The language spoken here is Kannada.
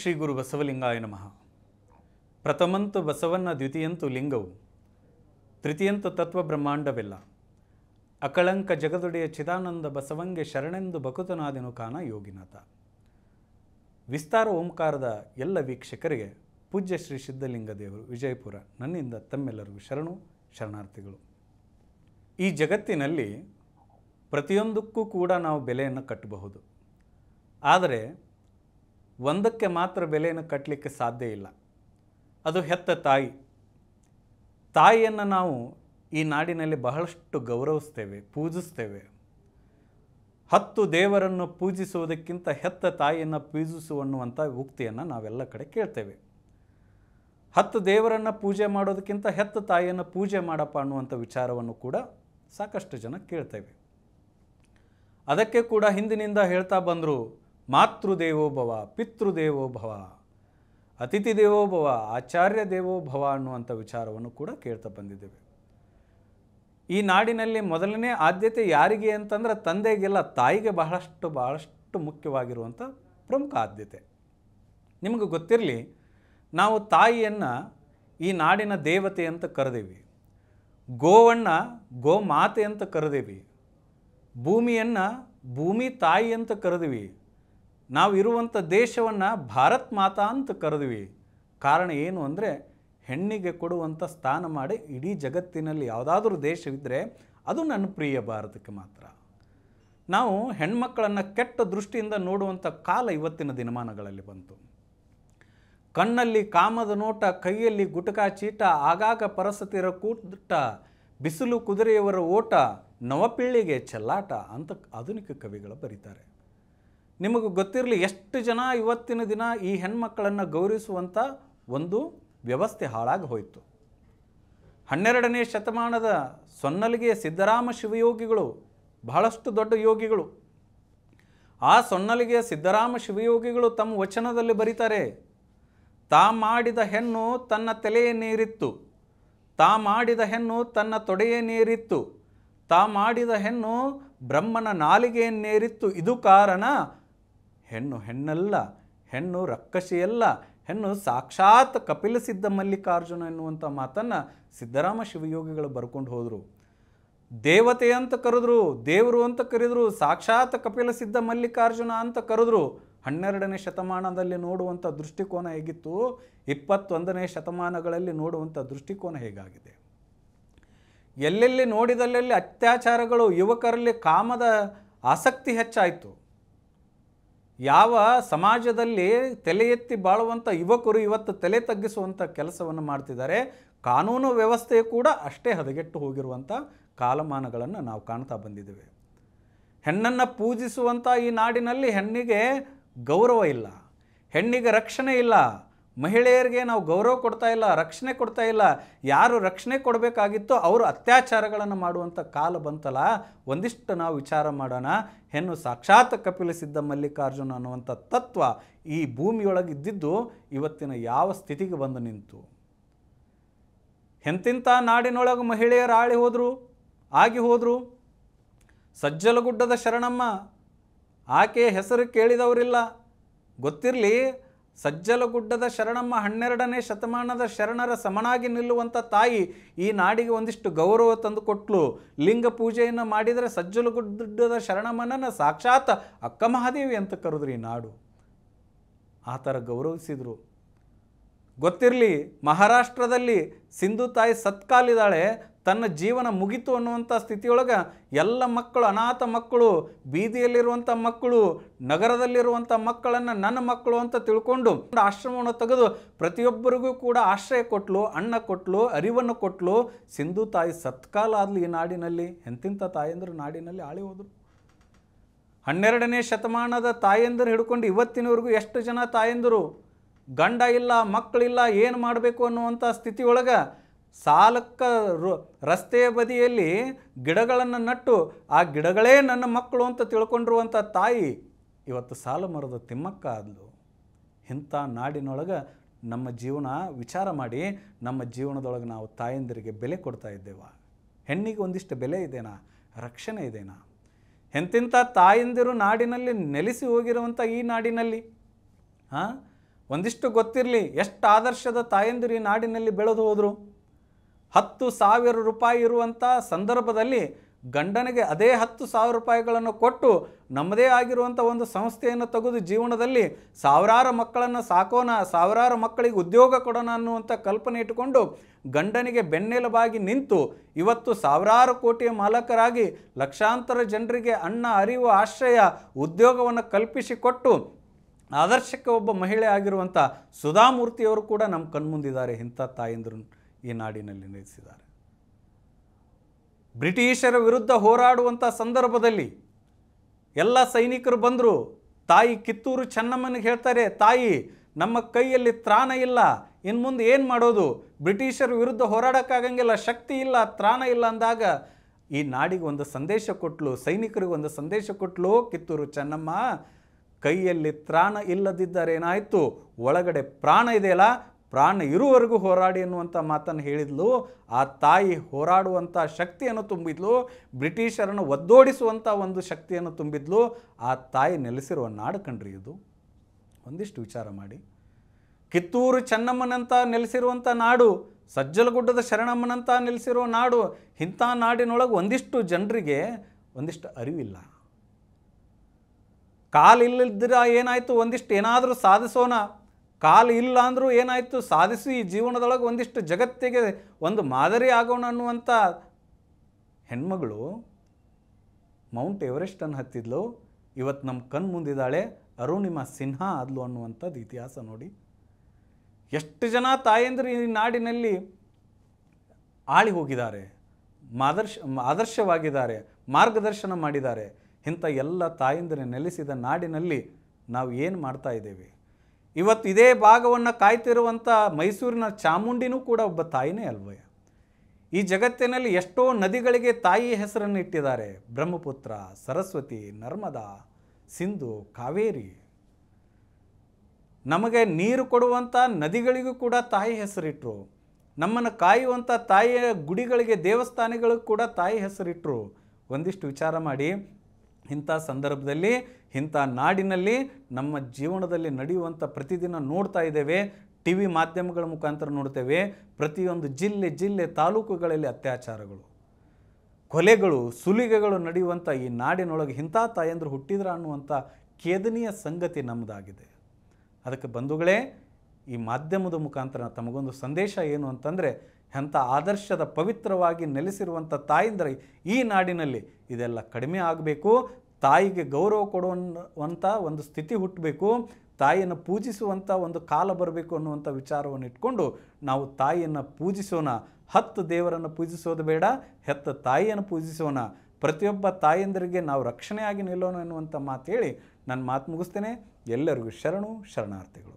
ಶ್ರೀ ಗುರು ಬಸವಲಿಂಗಾಯ ನಮಃ ಪ್ರಥಮಂತು ಬಸವನ್ನ ದ್ವಿತೀಯಂತು ಲಿಂಗವು ತೃತೀಯಂತು ತತ್ವ ಬ್ರಹ್ಮಾಂಡವೆಲ್ಲ ಅಕಳಂಕ ಜಗದೊಡೆಯ ಚಿದಾನಂದ ಬಸವಂಗೆ ಶರಣೆಂದು ಬಕುತನಾದಿನು ಕಾನ ಯೋಗಿನಾಥ ವಿಸ್ತಾರ ಓಂಕಾರದ ಎಲ್ಲ ವೀಕ್ಷಕರಿಗೆ ಪೂಜ್ಯ ಶ್ರೀ ಸಿದ್ಧಲಿಂಗ ದೇವರು ವಿಜಯಪುರ ನನ್ನಿಂದ ತಮ್ಮೆಲ್ಲರಿಗೂ ಶರಣು ಶರಣಾರ್ಥಿಗಳು ಈ ಜಗತ್ತಿನಲ್ಲಿ ಪ್ರತಿಯೊಂದಕ್ಕೂ ಕೂಡ ನಾವು ಬೆಲೆಯನ್ನು ಕಟ್ಟಬಹುದು ಆದರೆ ಒಂದಕ್ಕೆ ಮಾತ್ರ ಬೆಲೆಯನ್ನು ಕಟ್ಟಲಿಕ್ಕೆ ಸಾಧ್ಯ ಇಲ್ಲ ಅದು ಹೆತ್ತ ತಾಯಿ ತಾಯಿಯನ್ನು ನಾವು ಈ ನಾಡಿನಲ್ಲಿ ಬಹಳಷ್ಟು ಗೌರವಿಸ್ತೇವೆ ಪೂಜಿಸ್ತೇವೆ ಹತ್ತು ದೇವರನ್ನು ಪೂಜಿಸುವುದಕ್ಕಿಂತ ಹೆತ್ತ ತಾಯಿಯನ್ನು ಪೂಜಿಸು ಅನ್ನುವಂಥ ಉಕ್ತಿಯನ್ನು ನಾವೆಲ್ಲ ಕಡೆ ಕೇಳ್ತೇವೆ ಹತ್ತು ದೇವರನ್ನು ಪೂಜೆ ಮಾಡೋದಕ್ಕಿಂತ ಹೆತ್ತ ತಾಯಿಯನ್ನು ಪೂಜೆ ಮಾಡಪ್ಪ ಅನ್ನುವಂಥ ವಿಚಾರವನ್ನು ಕೂಡ ಸಾಕಷ್ಟು ಜನ ಕೇಳ್ತೇವೆ ಅದಕ್ಕೆ ಕೂಡ ಹಿಂದಿನಿಂದ ಹೇಳ್ತಾ ಬಂದರು ಮಾತೃದೇವೋಭವ ಪಿತೃದೇವೋಭವ ಅತಿಥಿ ದೇವೋಭವ ಆಚಾರ್ಯ ದೇವೋಭವ ಅನ್ನುವಂಥ ವಿಚಾರವನ್ನು ಕೂಡ ಕೇಳ್ತಾ ಬಂದಿದ್ದೇವೆ ಈ ನಾಡಿನಲ್ಲಿ ಮೊದಲನೇ ಆದ್ಯತೆ ಯಾರಿಗೆ ಅಂತಂದರೆ ತಂದೆಗೆಲ್ಲ ತಾಯಿಗೆ ಬಹಳಷ್ಟು ಬಹಳಷ್ಟು ಮುಖ್ಯವಾಗಿರುವಂಥ ಪ್ರಮುಖ ಆದ್ಯತೆ ನಿಮಗೆ ಗೊತ್ತಿರಲಿ ನಾವು ತಾಯಿಯನ್ನು ಈ ನಾಡಿನ ದೇವತೆ ಅಂತ ಕರೆದೇವಿ ಗೋವನ್ನು ಗೋಮಾತೆ ಅಂತ ಕರೆದೇವಿ ಭೂಮಿಯನ್ನು ಭೂಮಿ ತಾಯಿ ಅಂತ ಕರೆದೀವಿ ನಾವು ಇರುವಂಥ ದೇಶವನ್ನು ಭಾರತ್ ಮಾತಾ ಅಂತ ಕರೆದ್ವಿ ಕಾರಣ ಏನು ಅಂದರೆ ಹೆಣ್ಣಿಗೆ ಕೊಡುವಂಥ ಸ್ಥಾನ ಮಾಡಿ ಇಡೀ ಜಗತ್ತಿನಲ್ಲಿ ಯಾವುದಾದ್ರೂ ದೇಶವಿದ್ದರೆ ಅದು ನನ್ನ ಪ್ರಿಯ ಭಾರತಕ್ಕೆ ಮಾತ್ರ ನಾವು ಹೆಣ್ಮಕ್ಕಳನ್ನು ಕೆಟ್ಟ ದೃಷ್ಟಿಯಿಂದ ನೋಡುವಂಥ ಕಾಲ ಇವತ್ತಿನ ದಿನಮಾನಗಳಲ್ಲಿ ಬಂತು ಕಣ್ಣಲ್ಲಿ ಕಾಮದ ನೋಟ ಕೈಯಲ್ಲಿ ಗುಟಕ ಚೀಟ ಆಗಾಗ ಪರಸತಿರ ಕೂಟ ಬಿಸಿಲು ಕುದುರೆಯವರ ಓಟ ನವಪೀಳಿಗೆ ಚೆಲ್ಲಾಟ ಅಂತ ಆಧುನಿಕ ಕವಿಗಳು ಬರೀತಾರೆ ನಿಮಗೆ ಗೊತ್ತಿರಲಿ ಎಷ್ಟು ಜನ ಇವತ್ತಿನ ದಿನ ಈ ಹೆಣ್ಮಕ್ಕಳನ್ನು ಗೌರವಿಸುವಂಥ ಒಂದು ವ್ಯವಸ್ಥೆ ಹಾಳಾಗಿ ಹೋಯಿತು ಹನ್ನೆರಡನೇ ಶತಮಾನದ ಸೊನ್ನಲಿಗೆ ಸಿದ್ದರಾಮ ಶಿವಯೋಗಿಗಳು ಬಹಳಷ್ಟು ದೊಡ್ಡ ಯೋಗಿಗಳು ಆ ಸೊನ್ನಲಿಗೆ ಸಿದ್ದರಾಮ ಶಿವಯೋಗಿಗಳು ತಮ್ಮ ವಚನದಲ್ಲಿ ಬರೀತಾರೆ ತಾ ಮಾಡಿದ ಹೆಣ್ಣು ತನ್ನ ತಲೆಯೇ ನೀರಿತ್ತು ತಾ ಮಾಡಿದ ಹೆಣ್ಣು ತನ್ನ ತೊಡೆಯೇ ನೀರಿತ್ತು ತಾ ಮಾಡಿದ ಹೆಣ್ಣು ಬ್ರಹ್ಮನ ನಾಲಿಗೆಯನ್ನೇರಿತ್ತು ಇದು ಕಾರಣ ಹೆಣ್ಣು ಹೆಣ್ಣಲ್ಲ ಹೆಣ್ಣು ರಕ್ಕಸಿಯಲ್ಲ ಹೆಣ್ಣು ಸಾಕ್ಷಾತ್ ಕಪಿಲ ಸಿದ್ಧ ಮಲ್ಲಿಕಾರ್ಜುನ ಎನ್ನುವಂಥ ಮಾತನ್ನು ಸಿದ್ದರಾಮ ಶಿವಯೋಗಿಗಳು ಬರ್ಕೊಂಡು ಹೋದರು ದೇವತೆ ಅಂತ ಕರೆದ್ರು ದೇವರು ಅಂತ ಕರೆದ್ರು ಸಾಕ್ಷಾತ್ ಕಪಿಲ ಸಿದ್ಧ ಮಲ್ಲಿಕಾರ್ಜುನ ಅಂತ ಕರೆದ್ರು ಹನ್ನೆರಡನೇ ಶತಮಾನದಲ್ಲಿ ನೋಡುವಂಥ ದೃಷ್ಟಿಕೋನ ಹೇಗಿತ್ತು ಇಪ್ಪತ್ತೊಂದನೇ ಶತಮಾನಗಳಲ್ಲಿ ನೋಡುವಂಥ ದೃಷ್ಟಿಕೋನ ಹೇಗಾಗಿದೆ ಎಲ್ಲೆಲ್ಲಿ ನೋಡಿದಲ್ಲೆಲ್ಲಿ ಅತ್ಯಾಚಾರಗಳು ಯುವಕರಲ್ಲಿ ಕಾಮದ ಆಸಕ್ತಿ ಹೆಚ್ಚಾಯಿತು ಯಾವ ಸಮಾಜದಲ್ಲಿ ತಲೆ ಎತ್ತಿ ಬಾಳುವಂಥ ಯುವಕರು ಇವತ್ತು ತಲೆ ತಗ್ಗಿಸುವಂಥ ಕೆಲಸವನ್ನು ಮಾಡ್ತಿದ್ದಾರೆ ಕಾನೂನು ವ್ಯವಸ್ಥೆ ಕೂಡ ಅಷ್ಟೇ ಹದಗೆಟ್ಟು ಹೋಗಿರುವಂಥ ಕಾಲಮಾನಗಳನ್ನು ನಾವು ಕಾಣ್ತಾ ಬಂದಿದ್ದೇವೆ ಹೆಣ್ಣನ್ನು ಪೂಜಿಸುವಂಥ ಈ ನಾಡಿನಲ್ಲಿ ಹೆಣ್ಣಿಗೆ ಗೌರವ ಇಲ್ಲ ಹೆಣ್ಣಿಗೆ ರಕ್ಷಣೆ ಇಲ್ಲ ಮಹಿಳೆಯರಿಗೆ ನಾವು ಗೌರವ ಕೊಡ್ತಾ ಇಲ್ಲ ರಕ್ಷಣೆ ಕೊಡ್ತಾ ಇಲ್ಲ ಯಾರು ರಕ್ಷಣೆ ಕೊಡಬೇಕಾಗಿತ್ತೋ ಅವರು ಅತ್ಯಾಚಾರಗಳನ್ನು ಮಾಡುವಂಥ ಕಾಲ ಬಂತಲ್ಲ ಒಂದಿಷ್ಟು ನಾವು ವಿಚಾರ ಮಾಡೋಣ ಹೆಣ್ಣು ಸಾಕ್ಷಾತ್ ಕಪಿಲ ಸಿದ್ಧ ಅನ್ನುವಂಥ ತತ್ವ ಈ ಭೂಮಿಯೊಳಗೆ ಇದ್ದಿದ್ದು ಇವತ್ತಿನ ಯಾವ ಸ್ಥಿತಿಗೆ ಬಂದು ನಿಂತು ಎಂತಿಂಥ ನಾಡಿನೊಳಗೆ ಮಹಿಳೆಯರು ಆಳಿ ಹೋದರು ಆಗಿ ಹೋದರು ಸಜ್ಜಲಗುಡ್ಡದ ಶರಣಮ್ಮ ಆಕೆಯ ಹೆಸರು ಕೇಳಿದವರಿಲ್ಲ ಗೊತ್ತಿರಲಿ ಸಜ್ಜಲಗುಡ್ಡದ ಶರಣಮ್ಮ ಹನ್ನೆರಡನೇ ಶತಮಾನದ ಶರಣರ ಸಮನಾಗಿ ನಿಲ್ಲುವಂಥ ತಾಯಿ ಈ ನಾಡಿಗೆ ಒಂದಿಷ್ಟು ಗೌರವ ತಂದುಕೊಟ್ಲು ಲಿಂಗ ಪೂಜೆಯನ್ನು ಮಾಡಿದರೆ ಗುಡ್ಡದ ಶರಣಮ್ಮನನ್ನು ಸಾಕ್ಷಾತ್ ಅಕ್ಕ ಮಹಾದೇವಿ ಅಂತ ಕರೆದ್ರು ಈ ನಾಡು ಆ ಥರ ಗೌರವಿಸಿದರು ಗೊತ್ತಿರಲಿ ಮಹಾರಾಷ್ಟ್ರದಲ್ಲಿ ಸಿಂಧು ತಾಯಿ ಸತ್ಕಾಲಿದ್ದಾಳೆ ತನ್ನ ಜೀವನ ಮುಗಿತು ಅನ್ನುವಂಥ ಸ್ಥಿತಿಯೊಳಗೆ ಎಲ್ಲ ಮಕ್ಕಳು ಅನಾಥ ಮಕ್ಕಳು ಬೀದಿಯಲ್ಲಿರುವಂಥ ಮಕ್ಕಳು ನಗರದಲ್ಲಿರುವಂಥ ಮಕ್ಕಳನ್ನು ನನ್ನ ಮಕ್ಕಳು ಅಂತ ತಿಳ್ಕೊಂಡು ಆಶ್ರಮವನ್ನು ತೆಗೆದು ಪ್ರತಿಯೊಬ್ಬರಿಗೂ ಕೂಡ ಆಶ್ರಯ ಕೊಟ್ಟಲು ಅಣ್ಣ ಕೊಟ್ಟಲು ಅರಿವನ್ನು ಕೊಟ್ಟಲು ಸಿಂಧು ತಾಯಿ ಸತ್ಕಾಲ ಆದಲಿ ಈ ನಾಡಿನಲ್ಲಿ ಎಂತಿಂಥ ತಾಯಂದರು ನಾಡಿನಲ್ಲಿ ಆಳಿ ಹೋದರು ಹನ್ನೆರಡನೇ ಶತಮಾನದ ತಾಯಂದರು ಹಿಡ್ಕೊಂಡು ಇವತ್ತಿನವರೆಗೂ ಎಷ್ಟು ಜನ ತಾಯಂದರು ಗಂಡ ಇಲ್ಲ ಮಕ್ಕಳಿಲ್ಲ ಏನು ಮಾಡಬೇಕು ಅನ್ನುವಂಥ ಸ್ಥಿತಿಯೊಳಗೆ ಸಾಲಕ್ಕೆ ರಸ್ತೆಯ ಬದಿಯಲ್ಲಿ ಗಿಡಗಳನ್ನು ನಟ್ಟು ಆ ಗಿಡಗಳೇ ನನ್ನ ಮಕ್ಕಳು ಅಂತ ತಿಳ್ಕೊಂಡಿರುವಂಥ ತಾಯಿ ಇವತ್ತು ಸಾಲ ಮರದ ತಿಮ್ಮಕ್ಕ ಆದ್ಲು ಇಂಥ ನಾಡಿನೊಳಗೆ ನಮ್ಮ ಜೀವನ ವಿಚಾರ ಮಾಡಿ ನಮ್ಮ ಜೀವನದೊಳಗೆ ನಾವು ತಾಯಂದಿರಿಗೆ ಬೆಲೆ ಕೊಡ್ತಾ ಇದ್ದೇವ ಹೆಣ್ಣಿಗೆ ಒಂದಿಷ್ಟು ಬೆಲೆ ಇದೆನಾ ರಕ್ಷಣೆ ಇದೆನಾ ಎಂತಿಂಥ ತಾಯಂದಿರು ನಾಡಿನಲ್ಲಿ ನೆಲೆಸಿ ಹೋಗಿರುವಂಥ ಈ ನಾಡಿನಲ್ಲಿ ಹಾಂ ಒಂದಿಷ್ಟು ಗೊತ್ತಿರಲಿ ಎಷ್ಟು ಆದರ್ಶದ ತಾಯಂದಿರು ಈ ನಾಡಿನಲ್ಲಿ ಬೆಳೆದು ಹೋದರು ಹತ್ತು ಸಾವಿರ ರೂಪಾಯಿ ಇರುವಂಥ ಸಂದರ್ಭದಲ್ಲಿ ಗಂಡನಿಗೆ ಅದೇ ಹತ್ತು ಸಾವಿರ ರೂಪಾಯಿಗಳನ್ನು ಕೊಟ್ಟು ನಮ್ಮದೇ ಆಗಿರುವಂಥ ಒಂದು ಸಂಸ್ಥೆಯನ್ನು ತೆಗೆದು ಜೀವನದಲ್ಲಿ ಸಾವಿರಾರು ಮಕ್ಕಳನ್ನು ಸಾಕೋಣ ಸಾವಿರಾರು ಮಕ್ಕಳಿಗೆ ಉದ್ಯೋಗ ಕೊಡೋಣ ಅನ್ನುವಂಥ ಕಲ್ಪನೆ ಇಟ್ಟುಕೊಂಡು ಗಂಡನಿಗೆ ಬೆನ್ನೆಲುಬಾಗಿ ನಿಂತು ಇವತ್ತು ಸಾವಿರಾರು ಕೋಟಿಯ ಮಾಲಕರಾಗಿ ಲಕ್ಷಾಂತರ ಜನರಿಗೆ ಅಣ್ಣ ಅರಿವು ಆಶ್ರಯ ಉದ್ಯೋಗವನ್ನು ಕಲ್ಪಿಸಿಕೊಟ್ಟು ಆದರ್ಶಕ್ಕೆ ಒಬ್ಬ ಮಹಿಳೆ ಆಗಿರುವಂಥ ಸುಧಾಮೂರ್ತಿಯವರು ಕೂಡ ನಮ್ಮ ಕಣ್ಮುಂದಿದ್ದಾರೆ ಇಂಥ ತಾಯಂದ್ರು ಈ ನಾಡಿನಲ್ಲಿ ನಿಲ್ಲಿಸಿದ್ದಾರೆ ಬ್ರಿಟಿಷರ ವಿರುದ್ಧ ಹೋರಾಡುವಂಥ ಸಂದರ್ಭದಲ್ಲಿ ಎಲ್ಲ ಸೈನಿಕರು ಬಂದರು ತಾಯಿ ಕಿತ್ತೂರು ಚೆನ್ನಮ್ಮನಿಗೆ ಹೇಳ್ತಾರೆ ತಾಯಿ ನಮ್ಮ ಕೈಯಲ್ಲಿ ತ್ರಾಣ ಇಲ್ಲ ಇನ್ನು ಮುಂದೆ ಏನು ಮಾಡೋದು ಬ್ರಿಟಿಷರ ವಿರುದ್ಧ ಹೋರಾಡೋಕ್ಕಾಗಂಗಿಲ್ಲ ಶಕ್ತಿ ಇಲ್ಲ ತ್ರಾಣ ಇಲ್ಲ ಅಂದಾಗ ಈ ನಾಡಿಗೆ ಒಂದು ಸಂದೇಶ ಕೊಟ್ಟಲು ಸೈನಿಕರಿಗೆ ಒಂದು ಸಂದೇಶ ಕೊಟ್ಟಲು ಕಿತ್ತೂರು ಚೆನ್ನಮ್ಮ ಕೈಯಲ್ಲಿ ತ್ರಾಣ ಇಲ್ಲದಿದ್ದರೆ ಏನಾಯಿತು ಒಳಗಡೆ ಪ್ರಾಣ ಇದೆಯಲ್ಲ ಪ್ರಾಣ ಇರುವವರೆಗೂ ಹೋರಾಡಿ ಅನ್ನುವಂಥ ಮಾತನ್ನು ಹೇಳಿದ್ಲು ಆ ತಾಯಿ ಹೋರಾಡುವಂಥ ಶಕ್ತಿಯನ್ನು ತುಂಬಿದ್ಲು ಬ್ರಿಟಿಷರನ್ನು ಒದ್ದೋಡಿಸುವಂಥ ಒಂದು ಶಕ್ತಿಯನ್ನು ತುಂಬಿದ್ಲು ಆ ತಾಯಿ ನೆಲೆಸಿರುವ ನಾಡು ಕಣ್ರಿ ಇದು ಒಂದಿಷ್ಟು ವಿಚಾರ ಮಾಡಿ ಕಿತ್ತೂರು ಚೆನ್ನಮ್ಮನಂತ ನೆಲೆಸಿರುವಂಥ ನಾಡು ಸಜ್ಜಲಗುಡ್ಡದ ಶರಣಮ್ಮನಂತ ನೆಲೆಸಿರುವ ನಾಡು ಇಂಥ ನಾಡಿನೊಳಗೆ ಒಂದಿಷ್ಟು ಜನರಿಗೆ ಒಂದಿಷ್ಟು ಅರಿವಿಲ್ಲ ಕಾಲಿಲ್ಲದಿರ ಏನಾಯಿತು ಒಂದಿಷ್ಟು ಏನಾದರೂ ಸಾಧಿಸೋಣ ಕಾಲು ಇಲ್ಲ ಅಂದರೂ ಏನಾಯಿತು ಸಾಧಿಸಿ ಈ ಜೀವನದೊಳಗೆ ಒಂದಿಷ್ಟು ಜಗತ್ತಿಗೆ ಒಂದು ಮಾದರಿ ಆಗೋಣ ಅನ್ನುವಂಥ ಹೆಣ್ಮಗಳು ಮೌಂಟ್ ಎವರೆಸ್ಟನ್ನು ಹತ್ತಿದ್ಲು ಇವತ್ತು ನಮ್ಮ ಕಣ್ ಮುಂದಿದ್ದಾಳೆ ಅರುಣಿಮಾ ಸಿನ್ಹಾ ಆದ್ಲು ಅನ್ನುವಂಥದ್ದು ಇತಿಹಾಸ ನೋಡಿ ಎಷ್ಟು ಜನ ತಾಯಂದಿರು ಈ ನಾಡಿನಲ್ಲಿ ಆಳಿ ಹೋಗಿದ್ದಾರೆ ಮಾದರ್ಶ ಆದರ್ಶವಾಗಿದ್ದಾರೆ ಮಾರ್ಗದರ್ಶನ ಮಾಡಿದ್ದಾರೆ ಇಂಥ ಎಲ್ಲ ತಾಯಂದಿರ ನೆಲೆಸಿದ ನಾಡಿನಲ್ಲಿ ನಾವು ಏನು ಮಾಡ್ತಾ ಇದ್ದೇವೆ ಇವತ್ತು ಇದೇ ಭಾಗವನ್ನು ಕಾಯ್ತಿರುವಂಥ ಮೈಸೂರಿನ ಚಾಮುಂಡಿನೂ ಕೂಡ ಒಬ್ಬ ತಾಯಿನೇ ಅಲ್ವಯ್ಯ ಈ ಜಗತ್ತಿನಲ್ಲಿ ಎಷ್ಟೋ ನದಿಗಳಿಗೆ ತಾಯಿ ಹೆಸರನ್ನು ಇಟ್ಟಿದ್ದಾರೆ ಬ್ರಹ್ಮಪುತ್ರ ಸರಸ್ವತಿ ನರ್ಮದಾ ಸಿಂಧು ಕಾವೇರಿ ನಮಗೆ ನೀರು ಕೊಡುವಂಥ ನದಿಗಳಿಗೂ ಕೂಡ ತಾಯಿ ಹೆಸರಿಟ್ಟರು ನಮ್ಮನ್ನು ಕಾಯುವಂಥ ತಾಯಿಯ ಗುಡಿಗಳಿಗೆ ದೇವಸ್ಥಾನಗಳಿಗೂ ಕೂಡ ತಾಯಿ ಹೆಸರಿಟ್ಟರು ಒಂದಿಷ್ಟು ವಿಚಾರ ಮಾಡಿ ಇಂಥ ಸಂದರ್ಭದಲ್ಲಿ ಇಂಥ ನಾಡಿನಲ್ಲಿ ನಮ್ಮ ಜೀವನದಲ್ಲಿ ನಡೆಯುವಂಥ ಪ್ರತಿದಿನ ನೋಡ್ತಾ ಇದ್ದೇವೆ ಟಿ ವಿ ಮಾಧ್ಯಮಗಳ ಮುಖಾಂತರ ನೋಡ್ತೇವೆ ಪ್ರತಿಯೊಂದು ಜಿಲ್ಲೆ ಜಿಲ್ಲೆ ತಾಲೂಕುಗಳಲ್ಲಿ ಅತ್ಯಾಚಾರಗಳು ಕೊಲೆಗಳು ಸುಲಿಗೆಗಳು ನಡೆಯುವಂಥ ಈ ನಾಡಿನೊಳಗೆ ಇಂಥ ತಾಯಂದ್ರು ಹುಟ್ಟಿದ್ರ ಅನ್ನುವಂಥ ಖೇದನೀಯ ಸಂಗತಿ ನಮ್ಮದಾಗಿದೆ ಅದಕ್ಕೆ ಬಂಧುಗಳೇ ಈ ಮಾಧ್ಯಮದ ಮುಖಾಂತರ ತಮಗೊಂದು ಸಂದೇಶ ಏನು ಅಂತಂದರೆ ಎಂಥ ಆದರ್ಶದ ಪವಿತ್ರವಾಗಿ ನೆಲೆಸಿರುವಂಥ ತಾಯಿಂದರೆ ಈ ನಾಡಿನಲ್ಲಿ ಇದೆಲ್ಲ ಕಡಿಮೆ ಆಗಬೇಕು ತಾಯಿಗೆ ಗೌರವ ಕೊಡುವಂಥ ಒಂದು ಸ್ಥಿತಿ ಹುಟ್ಟಬೇಕು ತಾಯಿಯನ್ನು ಪೂಜಿಸುವಂಥ ಒಂದು ಕಾಲ ಬರಬೇಕು ಅನ್ನುವಂಥ ವಿಚಾರವನ್ನು ಇಟ್ಕೊಂಡು ನಾವು ತಾಯಿಯನ್ನು ಪೂಜಿಸೋಣ ಹತ್ತು ದೇವರನ್ನು ಪೂಜಿಸೋದು ಬೇಡ ಹೆತ್ತ ತಾಯಿಯನ್ನು ಪೂಜಿಸೋಣ ಪ್ರತಿಯೊಬ್ಬ ತಾಯಂದರಿಗೆ ನಾವು ರಕ್ಷಣೆಯಾಗಿ ನಿಲ್ಲೋಣ ಎನ್ನುವಂಥ ಮಾತು ಹೇಳಿ ನನ್ನ ಮಾತು ಮುಗಿಸ್ತೇನೆ ಎಲ್ಲರಿಗೂ ಶರಣು ಶರಣಾರ್ಥಿಗಳು